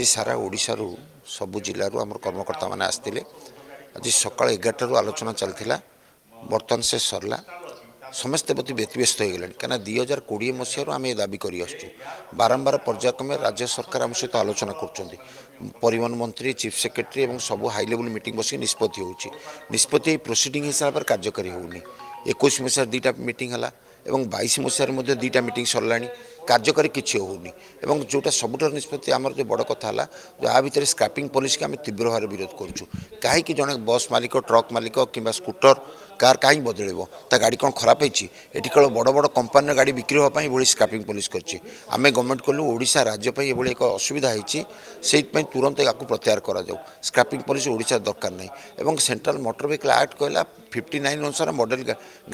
ଆଜି ସାରା ଓଡ଼ିଶାରୁ ସବୁ ଜିଲ୍ଲାରୁ ଆମର କର୍ମକର୍ତ୍ତାମାନେ ଆସିଥିଲେ ଆଜି ସକାଳ ଏଗାରଟାରୁ ଆଲୋଚନା ଚାଲିଥିଲା ବର୍ତ୍ତମାନ ସେ ସରିଲା ସମସ୍ତେ ପ୍ରତି ବ୍ୟତିବ୍ୟସ୍ତ ହୋଇଗଲେଣି କାହିଁକିନା ଦୁଇ ହଜାର କୋଡ଼ିଏ ମସିହାରୁ ଆମେ ଏ ଦାବି କରିଆସୁଛୁ ବାରମ୍ବାର ପର୍ଯ୍ୟାୟକ୍ରମେ ରାଜ୍ୟ ସରକାର ଆମ ସହିତ ଆଲୋଚନା କରୁଛନ୍ତି ପରିବହନ ମନ୍ତ୍ରୀ ଚିଫ୍ ସେକ୍ରେଟାରୀ ଏବଂ ସବୁ ହାଇ ଲେବୁଲ୍ ମିଟିଂ ବସିକି ନିଷ୍ପତ୍ତି ହେଉଛି ନିଷ୍ପତ୍ତି ଏହି ପ୍ରୋସିଡ଼ିଂ ହିସାବରେ କାର୍ଯ୍ୟକାରୀ ହେଉନି ଏକୋଇଶ ମସିହାରେ ଦୁଇଟା ମିଟିଂ ହେଲା ଏବଂ ବାଇଶ ମସିହାରେ ମଧ୍ୟ ଦୁଇଟା ମିଟିଂ ସରିଲାଣି কার্যকারী কিছু হেউনি এবং যেটা সবুঠার নিষ্পতি আমার যে বড় কথা হল যা ভিতরে স্ক্রাপিং পলিসিকে আমি তীব্র ভাবে বিরোধ করছু কাহি জনে বস মালিক ট্রক মালিক কিংবা স্কুটর କାର୍ କାହିଁକି ବଦଳିବ ତା ଗାଡ଼ି କ'ଣ ଖରାପ ହେଇଛି ଏଠି କେବଳ ବଡ଼ ବଡ଼ କମ୍ପାନୀର ଗାଡ଼ି ବିକ୍ରି ହେବା ପାଇଁ ଏଭଳି ସ୍କ୍ରାପିଂ ପୋଲିସ କରିଛି ଆମେ ଗଭର୍ଣ୍ଣମେଣ୍ଟ କଲୁ ଓଡ଼ିଶା ରାଜ୍ୟ ପାଇଁ ଏଭଳି ଏକ ଅସୁବିଧା ହେଇଛି ସେଇଥିପାଇଁ ତୁରନ୍ତ ଏହାକୁ ପ୍ରତ୍ୟାହାର କରାଯାଉ ସ୍କ୍ରାପିଂ ପଲିସି ଓଡ଼ିଶାରେ ଦରକାର ନାହିଁ ଏବଂ ସେଣ୍ଟ୍ରାଲ ମୋଟର ଭେହିକଲ୍ ଆକ୍ଟ କହିଲା ଫିଫ୍ଟି ନାଇନ୍ ଅନୁସାରେ ମଡ଼େଲ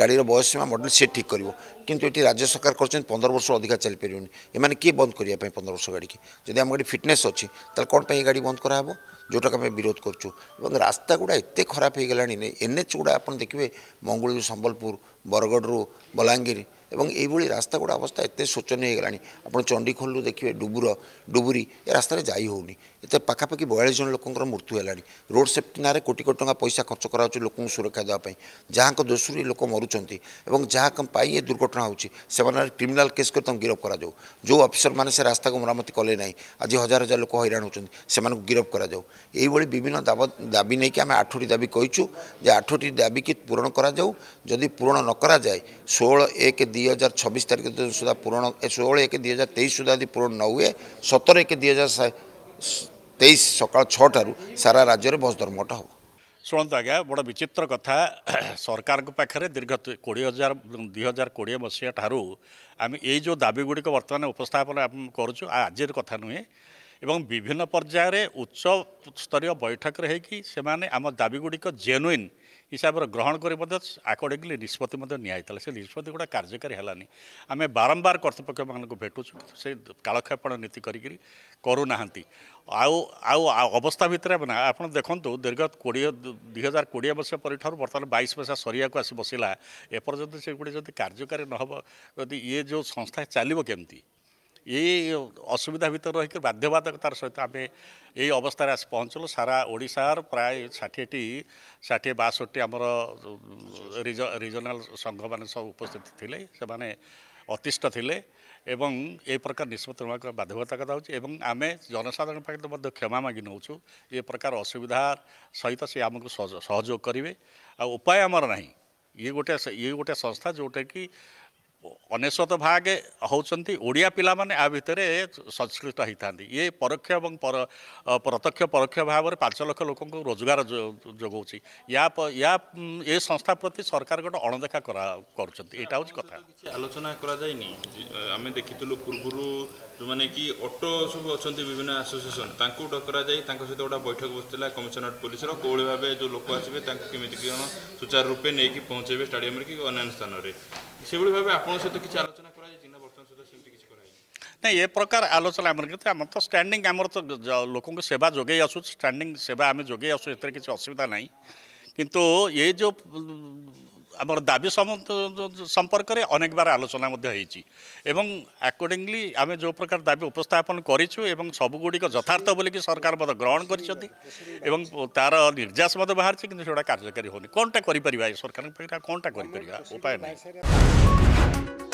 ଗାଡ଼ିର ବୟସୀମା ମଡ଼େଲ ସେ ଠିକ୍ କରିବ କିନ୍ତୁ ଏଠି ରାଜ୍ୟ ସରକାର କରିଛନ୍ତି ପନ୍ଦର ବର୍ଷ ଅଧିକା ଚାଲିପାରିବନି ଏମାନେ କିଏ ବନ୍ଦ କରିବା ପାଇଁ ପନ୍ଦର ବର୍ଷ ଗାଡ଼ିକି ଯଦି ଆମ ଗାଡ଼ି ଫିଟନେସ୍ ଅଛି ତାହେଲେ କ'ଣ ପାଇଁ ଏ ଗାଡ଼ି ବନ୍ଦ କରାହେବ ଯେଉଁଟାକୁ ଆମେ ବିରୋଧ କରୁଛୁ ଏବଂ ରାସ୍ତାଗୁଡ଼ା ଏତେ ଖରାପ ହୋଇଗଲାଣି ଏନ୍ଏଚ୍ ଗୁଡ଼ା ଆପଣ ଦେଖିବେ ମଙ୍ଗୁଳିରୁ ସମ୍ବଲପୁର ବରଗଡ଼ରୁ ବଲାଙ୍ଗୀର ଏବଂ ଏଇଭଳି ରାସ୍ତାଗୁଡ଼ା ଅବସ୍ଥା ଏତେ ଶୋଚନୀୟ ହୋଇଗଲାଣି ଆପଣ ଚଣ୍ଡିଖୋଲରୁ ଦେଖିବେ ଡୁବୁର ଡୁବୁରି ଏ ରାସ୍ତାରେ ଯାଇ ହେଉନି এতে পাখাপাখি বয়াল্লিশ জন লোকর মৃত্যু হল রোড সেফটি না কোটি কোটি টাকা পয়সা খরচ করা হচ্ছে লোক সুরক্ষা দেওয়া যাঁক দোষরু এই লোক মরুচার এবং যা এ দুর্ঘটনা হচ্ছে সে ক্রিমিনাল কেস করে তাকে গিরফ করা যাও যে অফিসর মানে সে রাস্তাকে মরামতি কলে না আজ হাজার হাজার লোক হইরাণ হচ্ছেন সে গিরফ করা যাও এইভাবে বিভিন্ন দাবি নিয়ে আমি আঠটি দাবি কইছু যে আঠটি দাবি কি পূরণ করা যাও যদি পূরণ ন করা যায় ষোল এক দুই হাজার ছবিশ তারিখ সুদ্ধা পূরণ ষোল এক দুই হাজার তেইশ সুদ্ধা যদি পূরণ ন হুয়ে সতেরো এক দুই হাজার তেইশ সকাল ছটার সারা রাজ্যের বস ধর্মঘট হব ଶୁଣନ୍ତୁ ଆଜ୍ଞା ବଡ଼ ବିଚିତ୍ର କଥା ସରକାରଙ୍କ ପାଖରେ ଦୀର୍ଘ କୋଡ଼ିଏ ହଜାର ଦୁଇ ହଜାର କୋଡ଼ିଏ ମସିହା ଠାରୁ ଆମେ ଏଇ ଯେଉଁ ଦାବିଗୁଡ଼ିକ ବର୍ତ୍ତମାନ ଉପସ୍ଥାପନ ଆମେ କରୁଛୁ ଆଜିର କଥା ନୁହେଁ ଏବଂ ବିଭିନ୍ନ ପର୍ଯ୍ୟାୟରେ ଉଚ୍ଚସ୍ତରୀୟ ବୈଠକରେ ହେଇକି ସେମାନେ ଆମ ଦାବିଗୁଡ଼ିକ ଜେନୁଇନ୍ ହିସାବରେ ଗ୍ରହଣ କରି ମଧ୍ୟ ଆକର୍ଡ଼ିଂଲି ନିଷ୍ପତ୍ତି ମଧ୍ୟ ନିଆଯାଇଥିଲା ସେ ନିଷ୍ପତ୍ତି ଗୁଡ଼ା କାର୍ଯ୍ୟକାରୀ ହେଲାନି ଆମେ ବାରମ୍ବାର କର୍ତ୍ତୃପକ୍ଷମାନଙ୍କୁ ଭେଟୁଛୁ ସେ କାଳକ୍ଷେପଣ ନୀତି କରିକିରି କରୁନାହାନ୍ତି ଆଉ ଆଉ ଅବସ୍ଥା ଭିତରେ ନା ଆପଣ ଦେଖନ୍ତୁ ଦୀର୍ଘ କୋଡ଼ିଏ ଦୁଇ ହଜାର କୋଡ଼ିଏ ବର୍ଷ ପରଠାରୁ ବର୍ତ୍ତମାନ ବାଇଶ ବର୍ଷ ସରିବାକୁ ଆସି ବସିଲା ଏପର୍ଯ୍ୟନ୍ତ ସେଗୁଡ଼ିକ ଯଦି କାର୍ଯ୍ୟକାରୀ ନହେବ ଯଦି ଇଏ ଯେଉଁ ସଂସ୍ଥା ଚାଲିବ କେମିତି ଏଇ ଅସୁବିଧା ଭିତରେ ରହିକି ବାଧ୍ୟବାଧକତାର ସହିତ ଆମେ ଏଇ ଅବସ୍ଥାରେ ଆସି ପହଞ୍ଚିଲୁ ସାରା ଓଡ଼ିଶାର ପ୍ରାୟ ଷାଠିଏଟି ଷାଠିଏ ବାଷଠି ଆମର ରିଜନାଲ ସଂଘମାନେ ସବୁ ଉପସ୍ଥିତ ଥିଲେ ସେମାନେ ଅତିଷ୍ଠ ଥିଲେ ଏବଂ ଏ ପ୍ରକାର ନିଷ୍ପତ୍ତି ନେବାକୁ ବାଧ୍ୟବାଧକତା ହେଉଛି ଏବଂ ଆମେ ଜନସାଧାରଣ ପାଖରେ ମଧ୍ୟ କ୍ଷମା ମାଗି ନେଉଛୁ ଏ ପ୍ରକାର ଅସୁବିଧା ସହିତ ସେ ଆମକୁ ସହଯୋଗ କରିବେ ଆଉ ଉପାୟ ଆମର ନାହିଁ ଇଏ ଗୋଟେ ଇଏ ଗୋଟେ ସଂସ୍ଥା ଯେଉଁଟାକି ଅନେଶ୍ୱତ ଭାଗ ହେଉଛନ୍ତି ଓଡ଼ିଆ ପିଲାମାନେ ଆ ଭିତରେ ସଂସ୍କୃତ ହେଇଥାନ୍ତି ଇଏ ପରୋକ୍ଷ ଏବଂ ପ୍ରତ୍ୟକ୍ଷ ପରୋକ୍ଷ ଭାବରେ ପାଞ୍ଚ ଲକ୍ଷ ଲୋକଙ୍କୁ ରୋଜଗାର ଯୋଗାଉଛି ୟା ୟା ଏ ସଂସ୍ଥା ପ୍ରତି ସରକାର ଗୋଟେ ଅଣଦେଖା କରା କରୁଛନ୍ତି ଏଇଟା ହେଉଛି କଥା ଆଲୋଚନା କରାଯାଇନି ଆମେ ଦେଖିଥିଲୁ ପୂର୍ବରୁ ଯେଉଁମାନେ କି ଅଟୋ ସବୁ ଅଛନ୍ତି ବିଭିନ୍ନ ଆସୋସିଏସନ୍ ତାଙ୍କୁ ଡକରାଯାଇ ତାଙ୍କ ସହିତ ଗୋଟେ ବୈଠକ ବସିଥିଲା କମିଶନରେଟ୍ ପୋଲିସର କୋଭଳି ଭାବେ ଯେଉଁ ଲୋକ ଆସିବେ ତାଙ୍କୁ କେମିତି କ'ଣ ସୁଚାରୁ ରୂପେ ନେଇକି ପହଞ୍ଚାଇବେ ଷ୍ଟାଡିୟମରେ କି ଅନ୍ୟାନ୍ୟ ସ୍ଥାନରେ ସେଭଳି ଭାବେ ଆପଣଙ୍କ ସହିତ କିଛି ଆଲୋଚନା କରାଯାଇଛି ନା ବର୍ତ୍ତମାନ ସୁଦ୍ଧା ସେମିତି କିଛି କରାଯାଇଛି ନାଇଁ ଏ ପ୍ରକାର ଆଲୋଚନା ଆମର କିନ୍ତୁ ଆମର ତ ଷ୍ଟାଣ୍ଡିଂ ଆମର ତ ଲୋକଙ୍କୁ ସେବା ଯୋଗାଇ ଆସୁଛୁ ଷ୍ଟାଣ୍ଡିଂ ସେବା ଆମେ ଯୋଗାଇ ଆସୁ ସେଥିରେ କିଛି ଅସୁବିଧା ନାହିଁ କିନ୍ତୁ ଏ ଯେଉଁ আমার দাবি সম্পর্কে অনেকবার আলোচনা হয়েছি এবং আকর্ডিংলি আমি যে প্রকার দাবি উপস্থাপন করেছু এবং সবুগুড়ি যথার্থ বলি সরকার মতো গ্রহণ করছেন এবং তার নির্যাস মতো বাহারছে কিন্তু সেটা কার্যকারী হোনি কোনটা করে সরকার কোনটা করে উপায় নাই